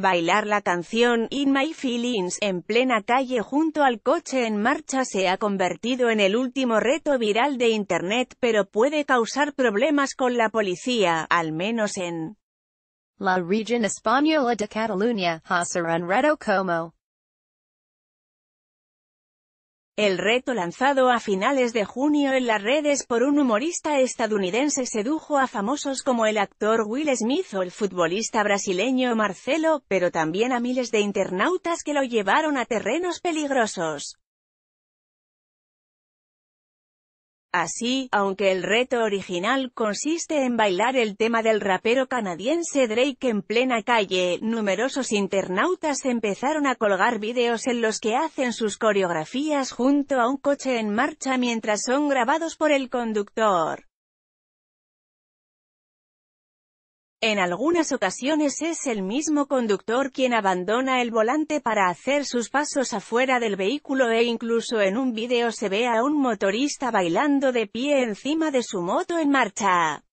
Bailar la canción In My Feelings en plena calle junto al coche en marcha se ha convertido en el último reto viral de Internet pero puede causar problemas con la policía, al menos en la región española de Cataluña, Hasser Reto Como. El reto lanzado a finales de junio en las redes por un humorista estadounidense sedujo a famosos como el actor Will Smith o el futbolista brasileño Marcelo, pero también a miles de internautas que lo llevaron a terrenos peligrosos. Así, aunque el reto original consiste en bailar el tema del rapero canadiense Drake en plena calle, numerosos internautas empezaron a colgar vídeos en los que hacen sus coreografías junto a un coche en marcha mientras son grabados por el conductor. En algunas ocasiones es el mismo conductor quien abandona el volante para hacer sus pasos afuera del vehículo e incluso en un video se ve a un motorista bailando de pie encima de su moto en marcha.